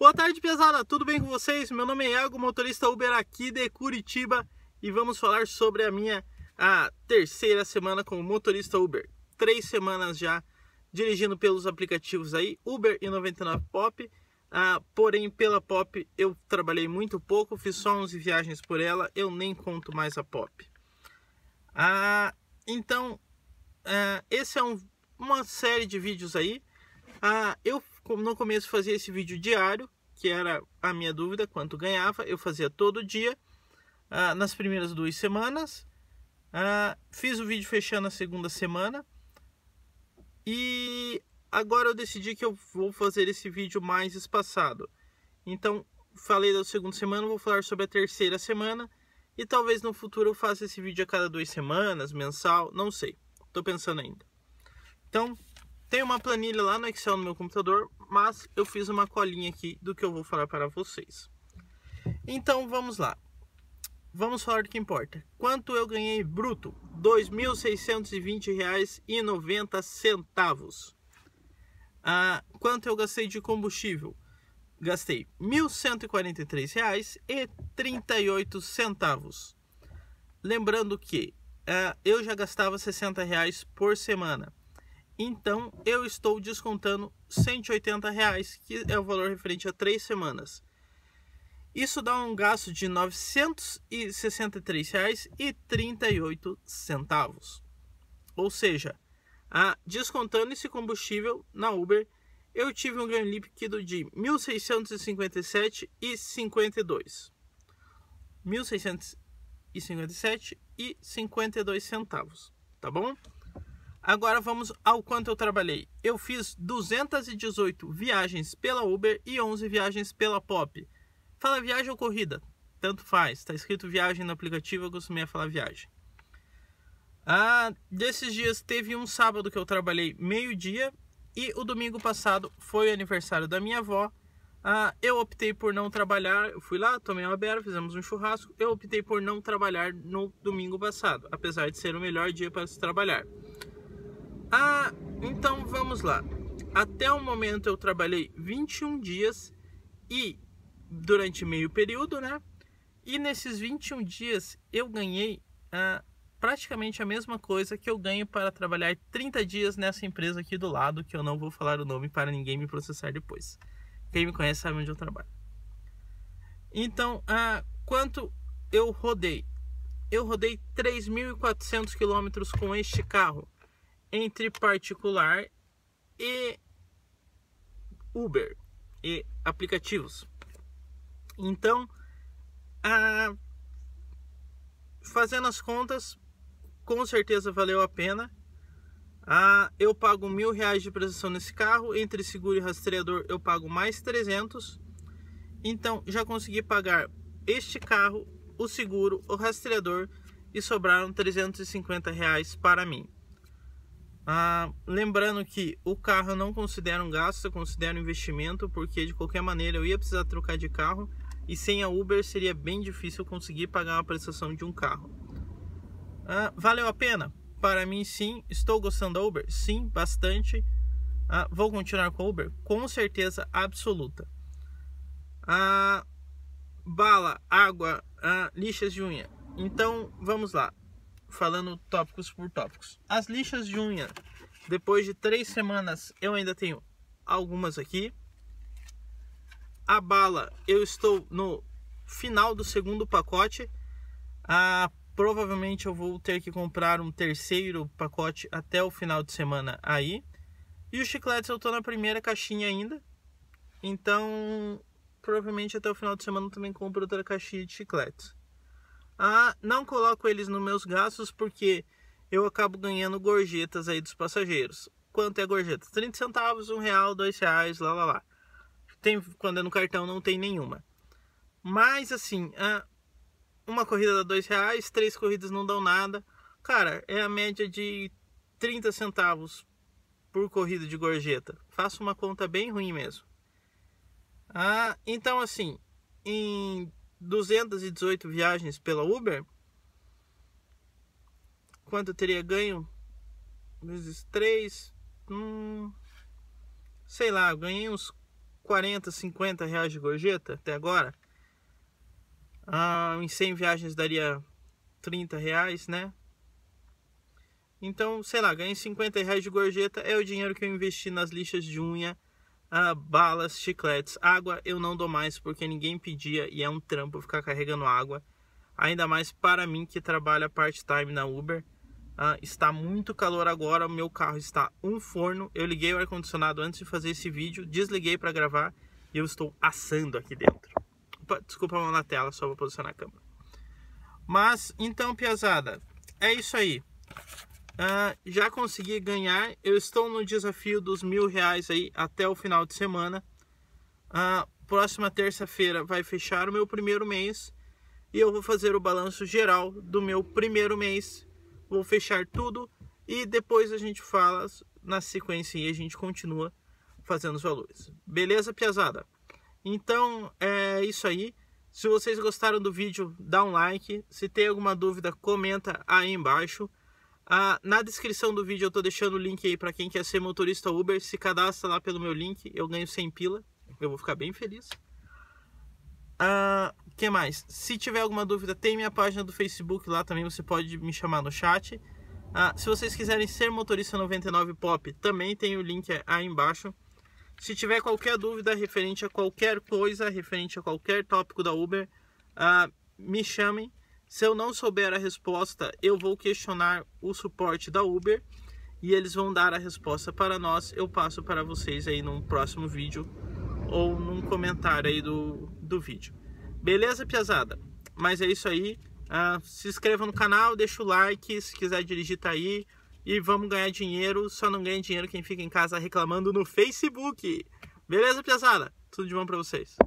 Boa tarde, pesada. Tudo bem com vocês? Meu nome é Iago, motorista Uber aqui de Curitiba e vamos falar sobre a minha a terceira semana como motorista Uber. Três semanas já dirigindo pelos aplicativos aí, Uber e 99 Pop. Ah, porém, pela Pop eu trabalhei muito pouco, fiz só 11 viagens por ela, eu nem conto mais a Pop. Ah, então, ah, esse é um, uma série de vídeos aí. Ah, eu como no começo fazia esse vídeo diário, que era a minha dúvida quanto ganhava, eu fazia todo dia. Ah, nas primeiras duas semanas. Ah, fiz o vídeo fechando a segunda semana. E agora eu decidi que eu vou fazer esse vídeo mais espaçado. Então, falei da segunda semana, vou falar sobre a terceira semana. E talvez no futuro eu faça esse vídeo a cada duas semanas, mensal, não sei. Estou pensando ainda. Então, tem uma planilha lá no Excel no meu computador, mas eu fiz uma colinha aqui do que eu vou falar para vocês. Então vamos lá. Vamos falar do que importa. Quanto eu ganhei bruto? R$ 2.620,90. Ah, quanto eu gastei de combustível? Gastei R$ 1.143,38. Lembrando que ah, eu já gastava R$ 60 por semana. Então eu estou descontando 180 reais, que é o valor referente a três semanas. Isso dá um gasto de R$ 963,38. Ou seja, a, descontando esse combustível na Uber, eu tive um ganho líquido de 1.657 e R$ 1.657,52, tá bom? Agora vamos ao quanto eu trabalhei. Eu fiz 218 viagens pela Uber e 11 viagens pela Pop. Fala viagem ou corrida? Tanto faz. Está escrito viagem no aplicativo, eu costumei falar viagem. Ah, desses dias teve um sábado que eu trabalhei meio-dia e o domingo passado foi o aniversário da minha avó. Ah, eu optei por não trabalhar, eu fui lá, tomei uma beira, fizemos um churrasco. Eu optei por não trabalhar no domingo passado, apesar de ser o melhor dia para se trabalhar. Então vamos lá. Até o momento eu trabalhei 21 dias e durante meio período, né? E nesses 21 dias eu ganhei ah, praticamente a mesma coisa que eu ganho para trabalhar 30 dias nessa empresa aqui do lado, que eu não vou falar o nome para ninguém me processar depois. Quem me conhece sabe onde eu trabalho. Então, ah, quanto eu rodei? Eu rodei 3.400 quilômetros com este carro entre particular e Uber e aplicativos. Então, a... fazendo as contas, com certeza valeu a pena. Ah, eu pago mil reais de prestação nesse carro, entre seguro e rastreador eu pago mais 300. Então já consegui pagar este carro, o seguro, o rastreador e sobraram 350 reais para mim. Ah, lembrando que o carro eu não considero um gasto, eu considero um investimento, porque de qualquer maneira eu ia precisar trocar de carro e sem a Uber seria bem difícil conseguir pagar a prestação de um carro. Ah, valeu a pena? Para mim, sim. Estou gostando da Uber? Sim, bastante. Ah, vou continuar com a Uber? Com certeza absoluta. Ah, bala, água, ah, lixas de unha. Então, vamos lá falando tópicos por tópicos. As lixas de unha. Depois de três semanas, eu ainda tenho algumas aqui. A bala, eu estou no final do segundo pacote. Ah, provavelmente eu vou ter que comprar um terceiro pacote até o final de semana aí. E os chicletes eu estou na primeira caixinha ainda. Então, provavelmente até o final de semana eu também compro outra caixinha de chicletes. Ah, não coloco eles nos meus gastos porque eu acabo ganhando gorjetas aí dos passageiros. Quanto é a gorjeta? 30 centavos, um real, dois reais, lá lá lá. Tem, quando é no cartão não tem nenhuma. Mas assim, uma corrida dá dois reais, três corridas não dão nada. Cara, é a média de 30 centavos por corrida de gorjeta. Faço uma conta bem ruim mesmo. Ah, então assim, em 218 viagens pela Uber, quanto teria ganho? Vezes 3, hum, sei lá, ganhei uns 40, 50 reais de gorjeta até agora. Ah, em 100 viagens daria 30 reais, né? Então, sei lá, ganhei 50 reais de gorjeta, é o dinheiro que eu investi nas lixas de unha ah, balas, chicletes, água eu não dou mais porque ninguém pedia e é um trampo ficar carregando água. Ainda mais para mim que trabalha part-time na Uber. Ah, está muito calor agora, meu carro está um forno. Eu liguei o ar-condicionado antes de fazer esse vídeo, desliguei para gravar e eu estou assando aqui dentro. Opa, desculpa a mão na tela, só vou posicionar a câmera. Mas então, piazada, é isso aí. Uh, já consegui ganhar. Eu estou no desafio dos mil reais aí até o final de semana. Uh, próxima terça-feira vai fechar o meu primeiro mês e eu vou fazer o balanço geral do meu primeiro mês. Vou fechar tudo e depois a gente fala na sequência e a gente continua fazendo os valores. Beleza, piazada? Então é isso aí. Se vocês gostaram do vídeo, dá um like. Se tem alguma dúvida, comenta aí embaixo. Ah, na descrição do vídeo eu tô deixando o link aí para quem quer ser motorista Uber, se cadastra lá pelo meu link, eu ganho 100 pila, eu vou ficar bem feliz. Ah, que mais? Se tiver alguma dúvida, tem minha página do Facebook lá também, você pode me chamar no chat. Ah, se vocês quiserem ser motorista 99 Pop, também tem o link aí embaixo. Se tiver qualquer dúvida referente a qualquer coisa, referente a qualquer tópico da Uber, me chamem se eu não souber a resposta, eu vou questionar o suporte da Uber e eles vão dar a resposta para nós. Eu passo para vocês aí num próximo vídeo ou num comentário aí do, do vídeo. Beleza, piazada? Mas é isso aí. Uh, se inscreva no canal, deixa o like, se quiser dirigir tá aí. E vamos ganhar dinheiro, só não ganha dinheiro quem fica em casa reclamando no Facebook. Beleza, piazada? Tudo de bom para vocês.